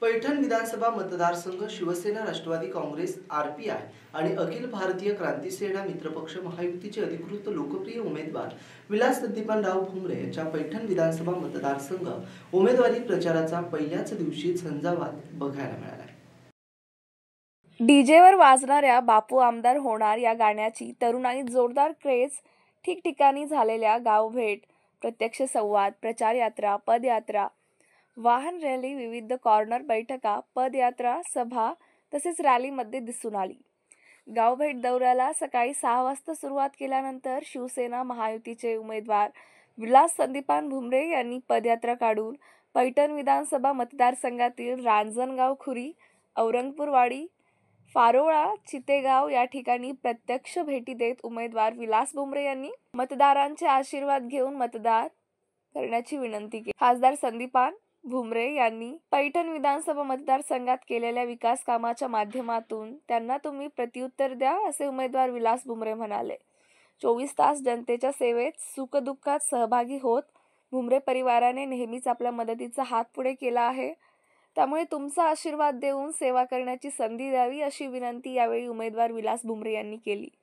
पैठण विधानसभा मतदारसंघ Shivsena Rashtrawadi Congress R P I आणि अखिल भारतीय क्रांती सेना मित्रपक्ष महायुतीचे अधिकृत लोकप्रिय उमेदवार विलास दत्तीपानराव भुमरे यांच्या पैठण विधानसभा मतदारसंघ उमेदवारी प्रचाराचा पहिल्याच दिवशी झंझावात बघायला मिळाला डीजेवर वाजणाऱ्या बापू आमदार होणार या गाण्याची तरुणाई जोरदार क्रेज ठिकठिकाणी झालेल्या गावभेट प्रत्यक्ष संवाद प्रचार यात्रा पदयात्रा वाहन रॅली विविध कॉर्नर बैठका पदयात्रा सभा तसेच रॅलीमध्ये दिसून आली गावभेट दौऱ्याला सकाळी सहा वाजता सुरुवात केल्यानंतर शिवसेना महायुतीचे उमेदवार विलास संदीपान भुमरे यांनी पदयात्रा काढून पैठण विधानसभा मतदारसंघातील रांजणगाव खुरी औरंगपूरवाडी फारोळा चितेगाव या ठिकाणी प्रत्यक्ष भेटी देत उमेदवार विलास बुमरे यांनी मतदारांचे आशीर्वाद घेऊन मतदार करण्याची विनंती केली खासदार संदीपान भुमरे यांनी पैठण विधानसभा मतदारसंघात केलेल्या विकास कामाच्या माध्यमातून त्यांना तुम्ही प्रत्युत्तर द्या असे उमेदवार विलास भुमरे म्हणाले चोवीस तास जनतेच्या सेवेत सुखदुःखात सहभागी होत भुमरे परिवाराने नेहमीच आपल्या मदतीचा हात पुढे केला आहे त्यामुळे तुमचा आशीर्वाद देऊन सेवा करण्याची संधी द्यावी अशी विनंती यावेळी उमेदवार विलास भुमरे यांनी केली